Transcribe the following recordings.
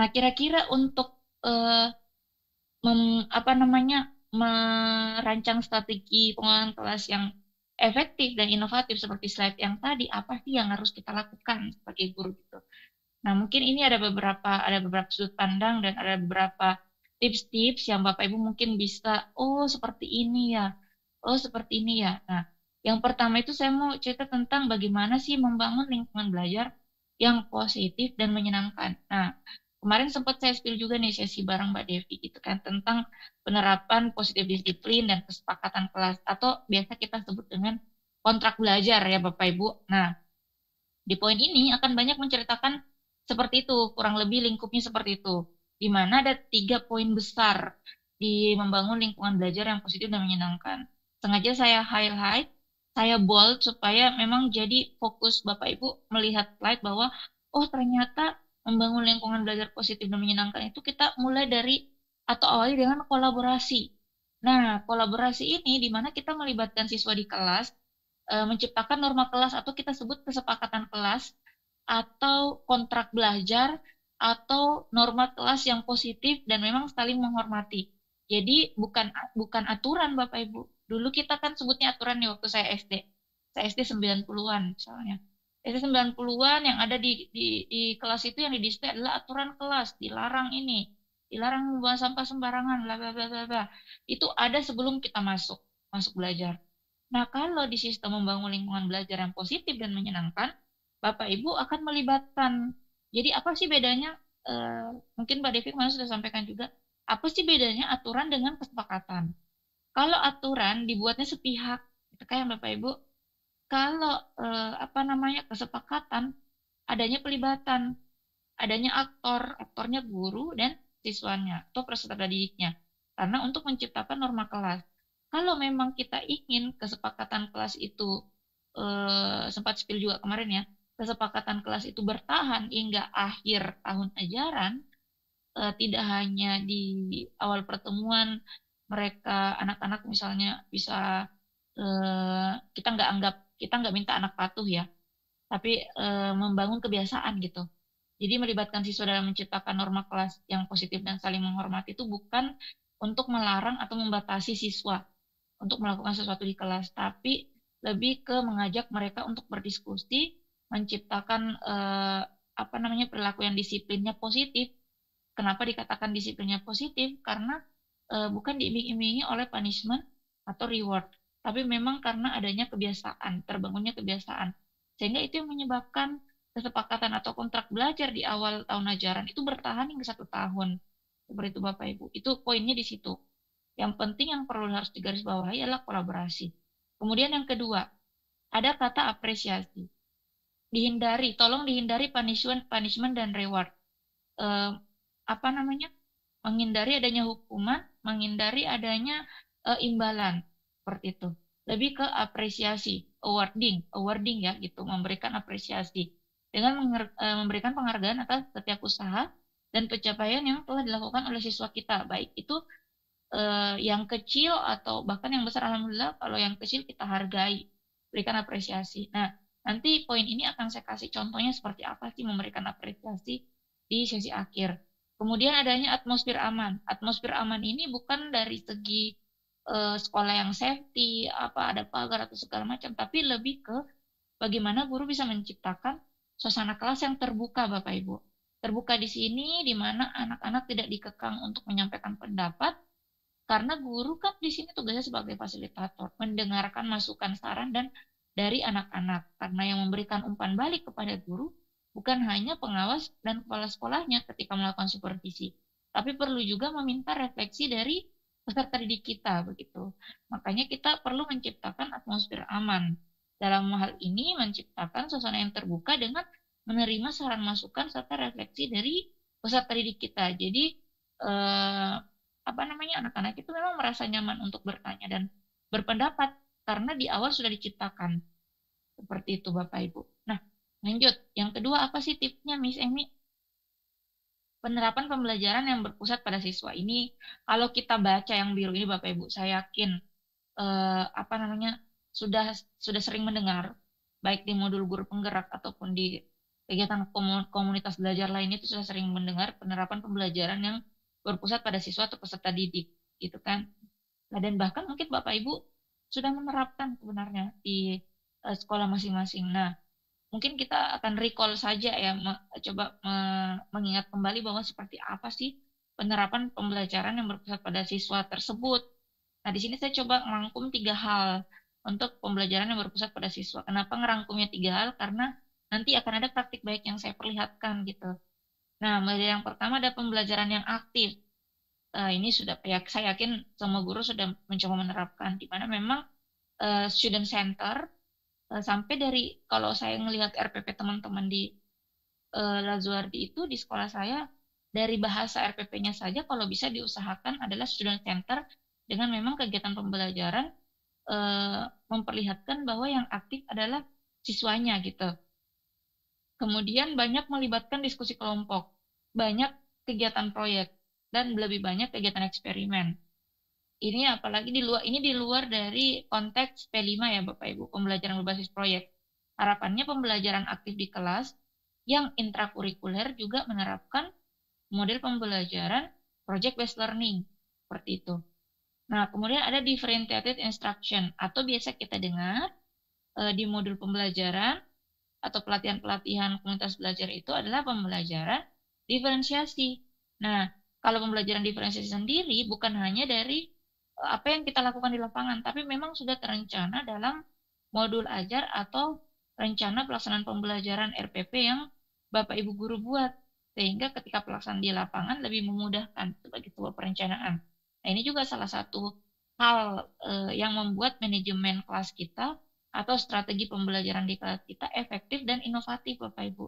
Nah, kira-kira untuk uh, mem, apa namanya merancang strategi pengelolaan kelas yang efektif dan inovatif seperti slide yang tadi, apa sih yang harus kita lakukan sebagai guru gitu? Nah, mungkin ini ada beberapa ada beberapa sudut pandang dan ada beberapa tips-tips yang Bapak Ibu mungkin bisa, oh seperti ini ya, oh seperti ini ya. Nah, yang pertama itu saya mau cerita tentang bagaimana sih membangun lingkungan belajar yang positif dan menyenangkan. Nah, kemarin sempat saya spill juga nih sesi bareng Mbak Devi gitu kan tentang penerapan positif disiplin dan kesepakatan kelas atau biasa kita sebut dengan kontrak belajar ya Bapak Ibu. Nah, di poin ini akan banyak menceritakan seperti itu, kurang lebih lingkupnya seperti itu. Di mana ada tiga poin besar di membangun lingkungan belajar yang positif dan menyenangkan. Sengaja saya highlight, saya bold supaya memang jadi fokus Bapak Ibu melihat slide bahwa oh ternyata membangun lingkungan belajar positif dan menyenangkan itu kita mulai dari atau awali dengan kolaborasi. Nah, kolaborasi ini di mana kita melibatkan siswa di kelas eh, menciptakan norma kelas atau kita sebut kesepakatan kelas atau kontrak belajar atau norma kelas yang positif dan memang saling menghormati. Jadi bukan bukan aturan Bapak Ibu. Dulu kita kan sebutnya aturan nih waktu saya SD. Saya SD 90-an misalnya dari 90-an yang ada di, di, di kelas itu yang didisplay adalah aturan kelas, dilarang ini, dilarang membuang sampah sembarangan, bla bla bla bla Itu ada sebelum kita masuk, masuk belajar. Nah, kalau di sistem membangun lingkungan belajar yang positif dan menyenangkan, Bapak Ibu akan melibatkan. Jadi apa sih bedanya? E, mungkin Mbak Devi kemarin sudah sampaikan juga, apa sih bedanya aturan dengan kesepakatan? Kalau aturan dibuatnya sepihak, itu kayak Bapak Ibu, kalau eh, apa namanya kesepakatan adanya pelibatan, adanya aktor, aktornya guru dan siswanya atau peserta didiknya. Karena untuk menciptakan norma kelas. Kalau memang kita ingin kesepakatan kelas itu eh, sempat spill juga kemarin ya, kesepakatan kelas itu bertahan hingga akhir tahun ajaran, eh, tidak hanya di awal pertemuan mereka anak-anak misalnya bisa eh, kita nggak anggap kita nggak minta anak patuh ya, tapi e, membangun kebiasaan gitu. Jadi melibatkan siswa dalam menciptakan norma kelas yang positif dan saling menghormati itu bukan untuk melarang atau membatasi siswa untuk melakukan sesuatu di kelas, tapi lebih ke mengajak mereka untuk berdiskusi, menciptakan e, apa namanya perilaku yang disiplinnya positif. Kenapa dikatakan disiplinnya positif? Karena e, bukan diiming-imingi oleh punishment atau reward tapi memang karena adanya kebiasaan, terbangunnya kebiasaan. Sehingga itu yang menyebabkan kesepakatan atau kontrak belajar di awal tahun ajaran itu bertahan hingga satu tahun. Seperti itu Bapak Ibu. Itu poinnya di situ. Yang penting yang perlu harus digarisbawahi adalah kolaborasi. Kemudian yang kedua, ada kata apresiasi. Dihindari, tolong dihindari punishment, punishment dan reward. Eh, apa namanya? Menghindari adanya hukuman, menghindari adanya eh, imbalan seperti itu. Lebih ke apresiasi, awarding, awarding ya gitu, memberikan apresiasi dengan e, memberikan penghargaan atas setiap usaha dan pencapaian yang telah dilakukan oleh siswa kita, baik itu eh, yang kecil atau bahkan yang besar alhamdulillah kalau yang kecil kita hargai, berikan apresiasi. Nah, nanti poin ini akan saya kasih contohnya seperti apa sih memberikan apresiasi di sesi akhir. Kemudian adanya atmosfer aman. Atmosfer aman ini bukan dari segi uh, sekolah yang safety, apa ada pagar atau segala macam, tapi lebih ke bagaimana guru bisa menciptakan suasana kelas yang terbuka, Bapak Ibu. Terbuka di sini di mana anak-anak tidak dikekang untuk menyampaikan pendapat karena guru kan di sini tugasnya sebagai fasilitator, mendengarkan masukan saran dan dari anak-anak. Karena yang memberikan umpan balik kepada guru bukan hanya pengawas dan kepala sekolahnya ketika melakukan supervisi, tapi perlu juga meminta refleksi dari peserta didik kita begitu. Makanya kita perlu menciptakan atmosfer aman. Dalam hal ini menciptakan suasana yang terbuka dengan menerima saran masukan serta refleksi dari peserta didik kita. Jadi eh, apa namanya anak-anak itu memang merasa nyaman untuk bertanya dan berpendapat karena di awal sudah diciptakan. Seperti itu Bapak Ibu. Nah, lanjut. Yang kedua apa sih tipsnya Miss Emi? penerapan pembelajaran yang berpusat pada siswa ini kalau kita baca yang biru ini Bapak Ibu saya yakin eh, apa namanya sudah sudah sering mendengar baik di modul guru penggerak ataupun di kegiatan komunitas belajar lainnya itu sudah sering mendengar penerapan pembelajaran yang berpusat pada siswa atau peserta didik gitu kan nah, dan bahkan mungkin Bapak Ibu sudah menerapkan sebenarnya di eh, sekolah masing-masing nah mungkin kita akan recall saja ya coba mengingat kembali bahwa seperti apa sih penerapan pembelajaran yang berpusat pada siswa tersebut. Nah, di sini saya coba merangkum tiga hal untuk pembelajaran yang berpusat pada siswa. Kenapa ngerangkumnya tiga hal? Karena nanti akan ada praktik baik yang saya perlihatkan gitu. Nah, yang pertama ada pembelajaran yang aktif. Uh, ini sudah ya, saya yakin semua guru sudah mencoba menerapkan di mana memang uh, student center Eh, sampai dari kalau saya melihat RPP teman-teman di uh, Lazuardi itu di sekolah saya dari bahasa RPP-nya saja kalau bisa diusahakan adalah student center dengan memang kegiatan pembelajaran uh, memperlihatkan bahwa yang aktif adalah siswanya gitu. Kemudian banyak melibatkan diskusi kelompok, banyak kegiatan proyek dan lebih banyak kegiatan eksperimen ini apalagi di luar ini di luar dari konteks P5 ya Bapak Ibu, pembelajaran berbasis proyek. Harapannya pembelajaran aktif di kelas yang intrakurikuler juga menerapkan model pembelajaran project based learning seperti itu. Nah, kemudian ada differentiated instruction atau biasa kita dengar eh, di modul pembelajaran atau pelatihan-pelatihan komunitas belajar itu adalah pembelajaran diferensiasi. Nah, kalau pembelajaran diferensiasi sendiri bukan hanya dari apa yang kita lakukan di lapangan, tapi memang sudah terencana dalam modul ajar atau rencana pelaksanaan pembelajaran RPP yang Bapak Ibu guru buat sehingga ketika pelaksanaan di lapangan lebih memudahkan sebagai sebuah perencanaan. Nah, ini juga salah satu hal e, yang membuat manajemen kelas kita atau strategi pembelajaran di kelas kita efektif dan inovatif Bapak Ibu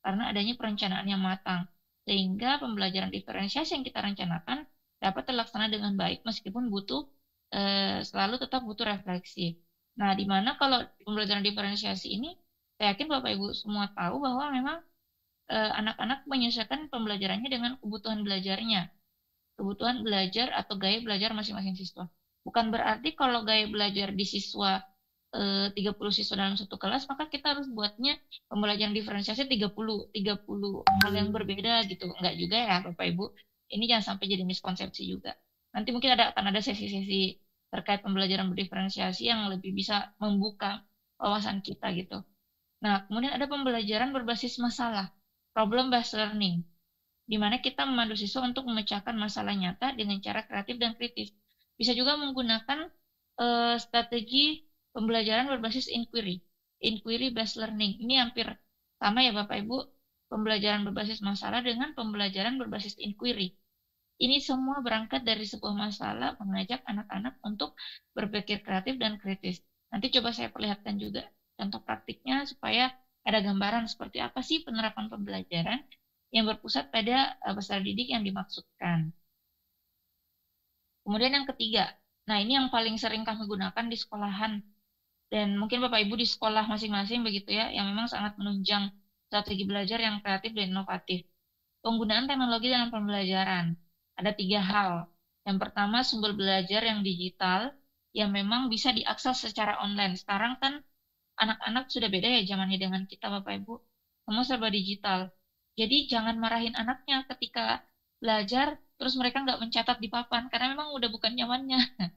karena adanya perencanaan yang matang sehingga pembelajaran diferensiasi yang kita rencanakan dapat terlaksana dengan baik meskipun butuh eh, selalu tetap butuh refleksi. Nah, di mana kalau pembelajaran diferensiasi ini, saya yakin Bapak Ibu semua tahu bahwa memang eh, anak-anak menyesuaikan pembelajarannya dengan kebutuhan belajarnya, kebutuhan belajar atau gaya belajar masing-masing siswa. Bukan berarti kalau gaya belajar di siswa eh, 30 siswa dalam satu kelas, maka kita harus buatnya pembelajaran diferensiasi 30, 30 hal yang berbeda gitu. Enggak juga ya Bapak Ibu ini jangan sampai jadi miskonsepsi juga. Nanti mungkin ada akan ada sesi-sesi terkait pembelajaran berdiferensiasi yang lebih bisa membuka wawasan kita gitu. Nah, kemudian ada pembelajaran berbasis masalah, problem based learning, di mana kita memandu siswa untuk memecahkan masalah nyata dengan cara kreatif dan kritis. Bisa juga menggunakan uh, strategi pembelajaran berbasis inquiry, inquiry based learning. Ini hampir sama ya Bapak Ibu pembelajaran berbasis masalah dengan pembelajaran berbasis inquiry. Ini semua berangkat dari sebuah masalah mengajak anak-anak untuk berpikir kreatif dan kritis. Nanti coba saya perlihatkan juga contoh praktiknya supaya ada gambaran seperti apa sih penerapan pembelajaran yang berpusat pada eh, peserta didik yang dimaksudkan. Kemudian yang ketiga, nah ini yang paling sering kami gunakan di sekolahan dan mungkin Bapak Ibu di sekolah masing-masing begitu ya, yang memang sangat menunjang strategi belajar yang kreatif dan inovatif. Penggunaan teknologi dalam pembelajaran. Ada tiga hal. Yang pertama, sumber belajar yang digital, yang memang bisa diakses secara online. Sekarang kan anak-anak sudah beda ya zamannya dengan kita, Bapak Ibu. Semua serba digital. Jadi jangan marahin anaknya ketika belajar, terus mereka nggak mencatat di papan, karena memang udah bukan nyamannya.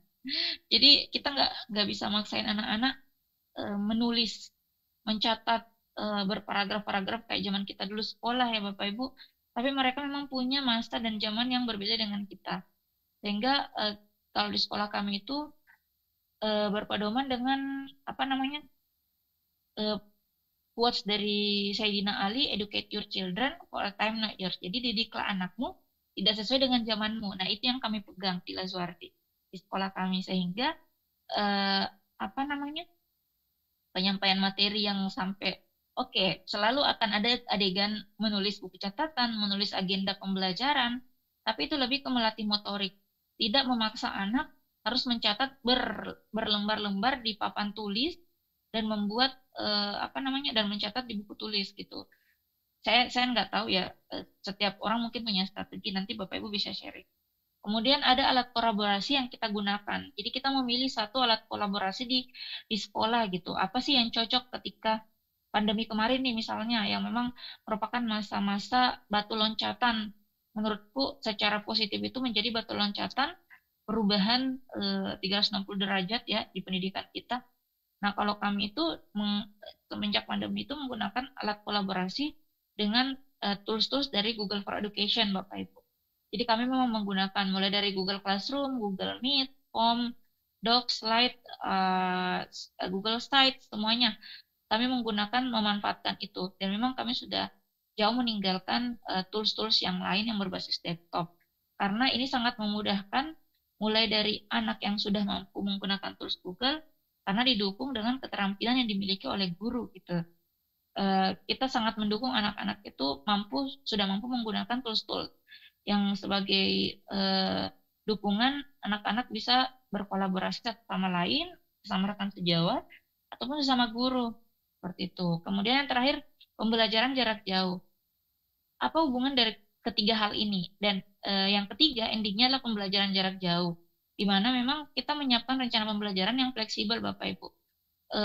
Jadi kita nggak nggak bisa maksain anak-anak eh, menulis, mencatat uh, berparagraf-paragraf kayak zaman kita dulu sekolah ya Bapak Ibu, tapi mereka memang punya masa dan zaman yang berbeda dengan kita. Sehingga uh, kalau di sekolah kami itu uh, berpedoman dengan apa namanya? Uh, quotes dari Sayyidina Ali, educate your children for a time not yours. Jadi didiklah anakmu tidak sesuai dengan zamanmu. Nah, itu yang kami pegang di Lazuardi di sekolah kami sehingga uh, apa namanya? penyampaian materi yang sampai Oke, selalu akan ada adegan menulis buku catatan, menulis agenda pembelajaran, tapi itu lebih ke melatih motorik. Tidak memaksa anak harus mencatat ber, berlembar-lembar di papan tulis dan membuat eh, apa namanya dan mencatat di buku tulis gitu. Saya saya nggak tahu ya eh, setiap orang mungkin punya strategi nanti Bapak Ibu bisa sharing. Kemudian ada alat kolaborasi yang kita gunakan. Jadi kita memilih satu alat kolaborasi di di sekolah gitu. Apa sih yang cocok ketika pandemi kemarin nih misalnya yang memang merupakan masa-masa batu loncatan menurutku secara positif itu menjadi batu loncatan perubahan e, eh, 360 derajat ya di pendidikan kita. Nah, kalau kami itu semenjak pandemi itu menggunakan alat kolaborasi dengan eh, tools-tools dari Google for Education, Bapak Ibu. Jadi kami memang menggunakan mulai dari Google Classroom, Google Meet, Form, Docs, Slide, uh, Google Sites, semuanya kami menggunakan memanfaatkan itu dan memang kami sudah jauh meninggalkan eh, tools-tools yang lain yang berbasis desktop karena ini sangat memudahkan mulai dari anak yang sudah mampu menggunakan tools Google karena didukung dengan keterampilan yang dimiliki oleh guru gitu. Eh, kita sangat mendukung anak-anak itu mampu sudah mampu menggunakan tools-tools yang sebagai eh, dukungan anak-anak bisa berkolaborasi sama lain, sama rekan sejawat ataupun sama guru. Seperti itu. Kemudian yang terakhir, pembelajaran jarak jauh. Apa hubungan dari ketiga hal ini? Dan e, yang ketiga, endingnya adalah pembelajaran jarak jauh. Di mana memang kita menyiapkan rencana pembelajaran yang fleksibel, Bapak Ibu. E,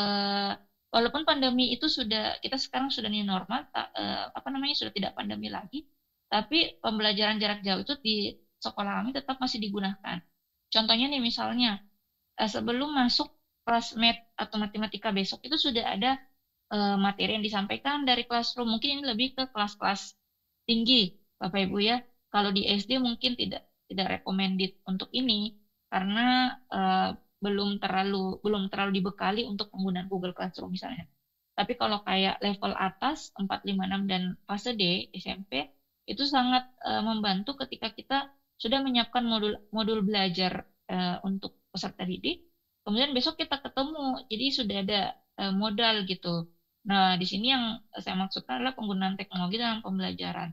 walaupun pandemi itu sudah, kita sekarang sudah new normal, ta, e, apa namanya, sudah tidak pandemi lagi, tapi pembelajaran jarak jauh itu di sekolah kami tetap masih digunakan. Contohnya nih misalnya, sebelum masuk kelas mat atau matematika besok itu sudah ada uh, materi yang disampaikan dari classroom. Mungkin ini lebih ke kelas-kelas tinggi, Bapak Ibu ya. Kalau di SD mungkin tidak tidak recommended untuk ini karena uh, belum terlalu belum terlalu dibekali untuk penggunaan Google Classroom misalnya. Tapi kalau kayak level atas 4, 5, 6 dan fase D SMP itu sangat uh, membantu ketika kita sudah menyiapkan modul modul belajar uh, untuk peserta didik. Kemudian besok kita ketemu, jadi sudah ada uh, modal gitu. Nah, di sini yang saya maksudkan adalah penggunaan teknologi dalam pembelajaran.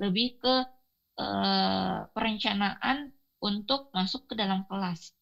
Lebih ke eh, perencanaan untuk masuk ke dalam kelas.